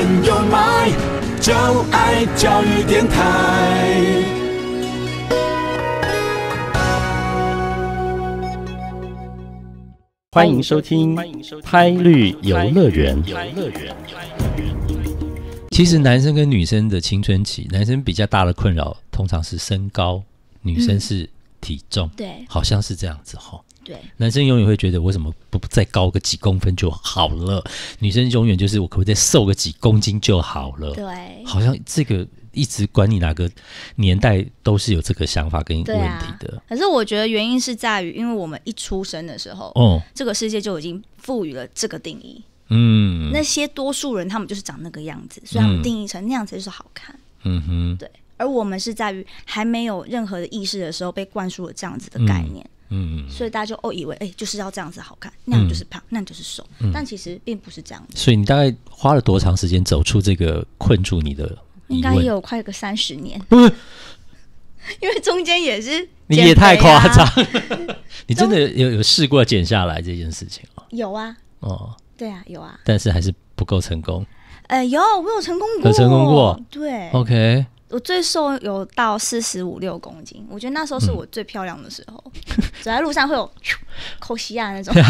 就欢迎收听《Hi 绿游乐园》。游乐园。其实男生跟女生的青春期，男生比较大的困扰通常是身高，女生是体重，对，好像是这样子哈。对，男生永远会觉得我怎么？再高个几公分就好了，女生永远就是我可不可以再瘦个几公斤就好了？对，好像这个一直管你哪个年代都是有这个想法跟问题的。可是我觉得原因是在于，因为我们一出生的时候，哦，这个世界就已经赋予了这个定义。嗯，那些多数人他们就是长那个样子，所以他们定义成那样子就是好看。嗯哼，对。而我们是在于还没有任何的意识的时候，被灌输了这样子的概念。嗯嗯，所以大家就哦以为，哎，就是要这样子好看，那样就是胖，那样就是瘦，但其实并不是这样子。所以你大概花了多长时间走出这个困住你的？应该有快个三十年。因为中间也是你也太夸张，你真的有有试过减下来这件事情吗？有啊，哦，对啊，有啊，但是还是不够成功。呃，有，我有成功过，成功过，对，OK。我最瘦有到四十五六公斤，我觉得那时候是我最漂亮的时候，走在路上会有扣西亚那种，可是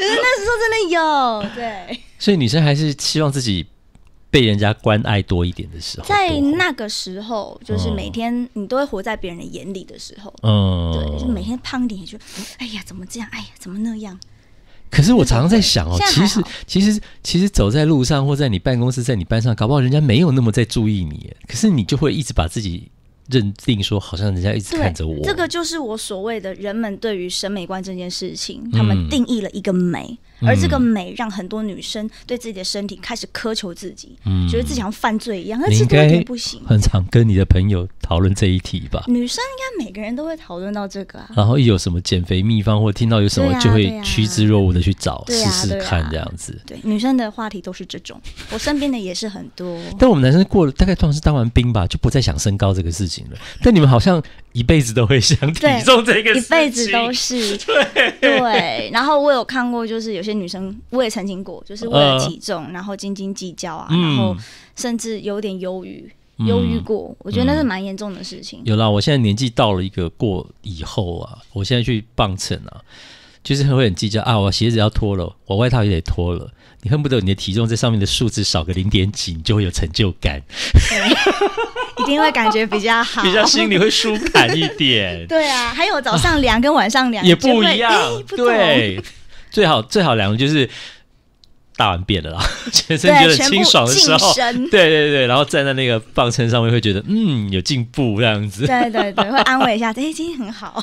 那时候真的有，对。所以女生还是希望自己被人家关爱多一点的时候，在那个时候，就是每天你都会活在别人的眼里的时候，嗯，对，就每天胖一点就，哎呀怎么这样，哎呀怎么那样。可是我常常在想哦，其实其实其实走在路上或在你办公室在你班上，搞不好人家没有那么在注意你，可是你就会一直把自己认定说好像人家一直看着我。这个就是我所谓的人们对于审美观这件事情，他们定义了一个美。而这个美让很多女生对自己的身体开始苛求自己，觉得自己像犯罪一样，那这个就不行。很常跟你的朋友讨论这一题吧？女生应该每个人都会讨论到这个啊。然后一有什么减肥秘方，或听到有什么，就会趋之若鹜的去找试试看这样子。对，女生的话题都是这种，我身边的也是很多。但我们男生过了大概当然是当完兵吧，就不再想身高这个事情了。但你们好像一辈子都会想体重这个，一辈子都是对对。然后我有看过，就是有些。些女生我也曾经过，就是为了体重，然后斤斤计较啊，然后甚至有点忧郁，忧郁过。我觉得那是蛮严重的事情。有啦，我现在年纪到了一个过以后啊，我现在去磅秤啊，就是会很计较啊，我鞋子要脱了，我外套也得脱了。你恨不得你的体重在上面的数字少个零点几，你就会有成就感，一定会感觉比较好，比较心里会舒坦一点。对啊，还有早上量跟晚上量也不一样，对。最好最好两个就是大完便的啦，全身觉得清爽的时候，对对对，然后站在那个棒秤上面会觉得嗯有进步这样子，对对对，会安慰一下，哎，今天很好。